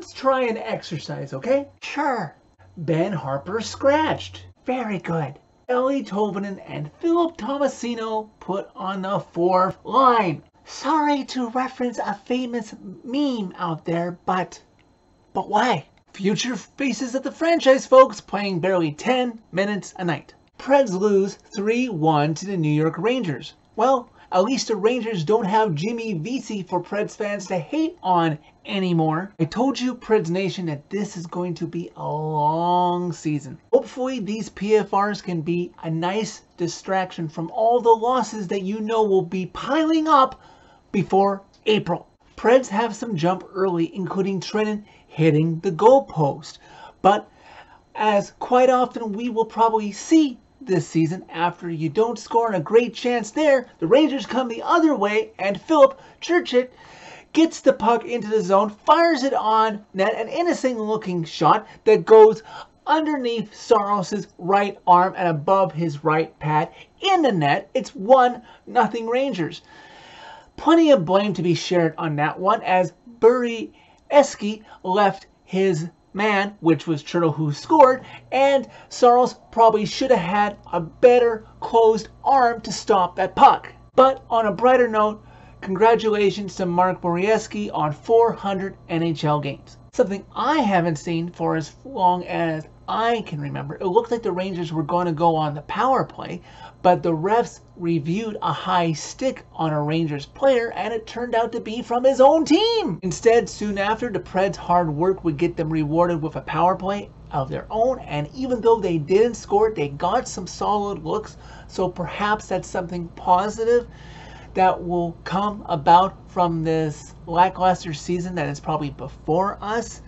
Let's try an exercise, okay? Sure. Ben Harper scratched. Very good. Ellie Tovanen and Philip Tomasino put on the fourth line. Sorry to reference a famous meme out there, but. But why? Future faces of the franchise folks playing barely 10 minutes a night. Preds lose 3 1 to the New York Rangers. Well, at least the Rangers don't have Jimmy Vesey for Preds fans to hate on anymore. I told you, Preds Nation, that this is going to be a long season. Hopefully, these PFRs can be a nice distraction from all the losses that you know will be piling up before April. Preds have some jump early, including Trennan hitting the goalpost. But as quite often we will probably see this season after you don't score on a great chance there. The Rangers come the other way, and Philip Churchett gets the puck into the zone, fires it on net, an innocent looking shot that goes underneath Saros's right arm and above his right pad in the net. It's 1 nothing Rangers. Plenty of blame to be shared on that one as Burry Eske left his man, which was Cherno who scored, and Saros probably should have had a better closed arm to stop that puck. But on a brighter note, congratulations to Mark Morieski on 400 NHL games something I haven't seen for as long as I can remember. It looked like the Rangers were going to go on the power play, but the refs reviewed a high stick on a Rangers player and it turned out to be from his own team. Instead, soon after, the Preds' hard work would get them rewarded with a power play of their own and even though they didn't score, they got some solid looks, so perhaps that's something positive that will come about from this lackluster season that is probably before us,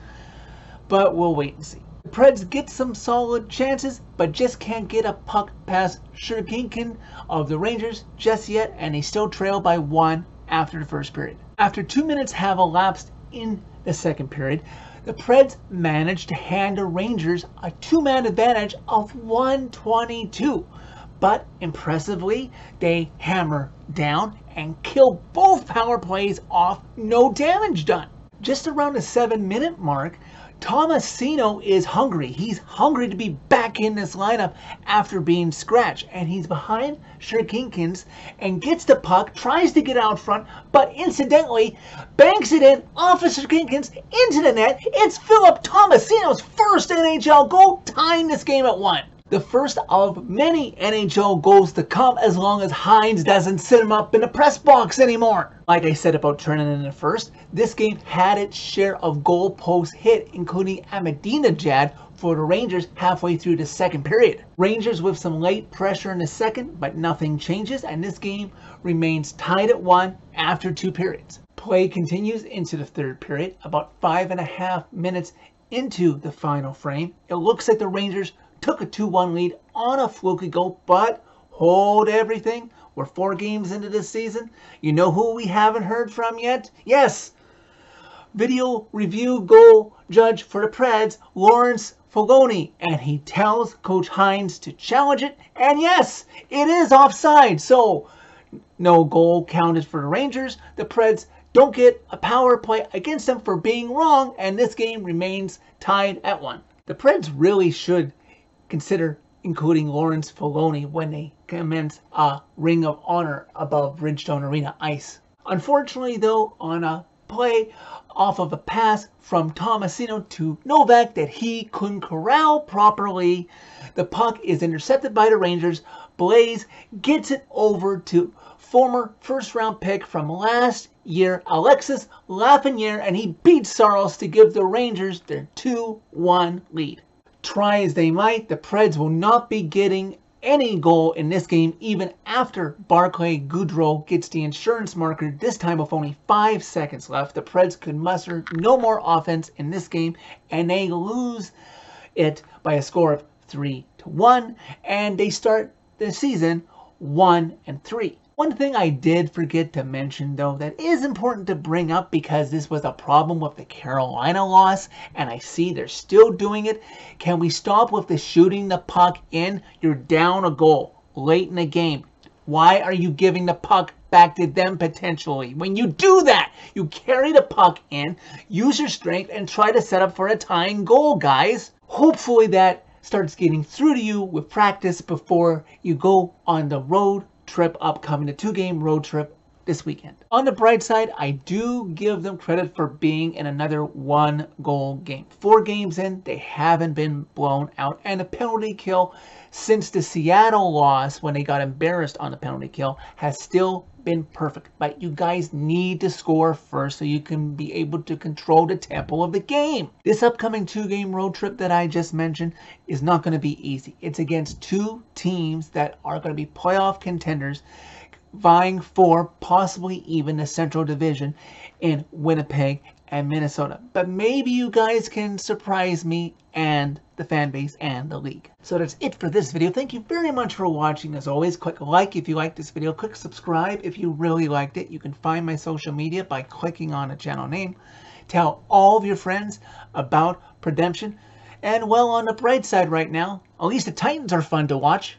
but we'll wait and see. The Preds get some solid chances, but just can't get a puck past Sherginkin of the Rangers just yet, and they still trail by one after the first period. After two minutes have elapsed in the second period, the Preds managed to hand the Rangers a two-man advantage of 122 but impressively, they hammer down and kill both power plays off, no damage done. Just around the seven minute mark, Tomasino is hungry. He's hungry to be back in this lineup after being scratched. And he's behind Sherkinkins and gets the puck, tries to get out front, but incidentally banks it in off of Sherkinkins into the net. It's Philip Tomasino's first NHL goal, tying this game at one the first of many NHL goals to come as long as Hines doesn't sit him up in the press box anymore. Like I said about turning in the first, this game had its share of goal post hit, including Jad for the Rangers halfway through the second period. Rangers with some late pressure in the second, but nothing changes, and this game remains tied at one after two periods. Play continues into the third period, about five and a half minutes into the final frame. It looks like the Rangers took a 2-1 lead on a fluky goal, but hold everything. We're four games into this season. You know who we haven't heard from yet? Yes, video review goal judge for the Preds, Lawrence Fogoni, and he tells Coach Hines to challenge it, and yes, it is offside. So no goal counted for the Rangers. The Preds don't get a power play against them for being wrong, and this game remains tied at one. The Preds really should consider including Lawrence Filoni when they commence a Ring of Honor above Bridgestone Arena ice. Unfortunately, though, on a play off of a pass from Tomasino to Novak that he couldn't corral properly, the puck is intercepted by the Rangers. Blaze gets it over to former first round pick from last year, Alexis Lafreniere, and he beats Saros to give the Rangers their 2 1 lead try as they might, the Preds will not be getting any goal in this game, even after Barclay Goudreau gets the insurance marker, this time with only five seconds left. The Preds could muster no more offense in this game, and they lose it by a score of three to one, and they start the season one and three. One thing I did forget to mention though that is important to bring up because this was a problem with the Carolina loss and I see they're still doing it. Can we stop with the shooting the puck in? You're down a goal late in the game. Why are you giving the puck back to them potentially? When you do that, you carry the puck in, use your strength, and try to set up for a tying goal, guys. Hopefully that starts getting through to you with practice before you go on the road trip upcoming, a two game road trip this weekend. On the bright side, I do give them credit for being in another one goal game. Four games in, they haven't been blown out. And the penalty kill since the Seattle loss, when they got embarrassed on the penalty kill, has still been perfect, but you guys need to score first so you can be able to control the tempo of the game. This upcoming two-game road trip that I just mentioned is not going to be easy. It's against two teams that are going to be playoff contenders vying for possibly even the Central Division in Winnipeg and Minnesota. But maybe you guys can surprise me and the fan base and the league. So that's it for this video. Thank you very much for watching. As always, click like if you liked this video. Click subscribe if you really liked it. You can find my social media by clicking on a channel name. Tell all of your friends about Redemption. And well, on the bright side right now, at least the Titans are fun to watch.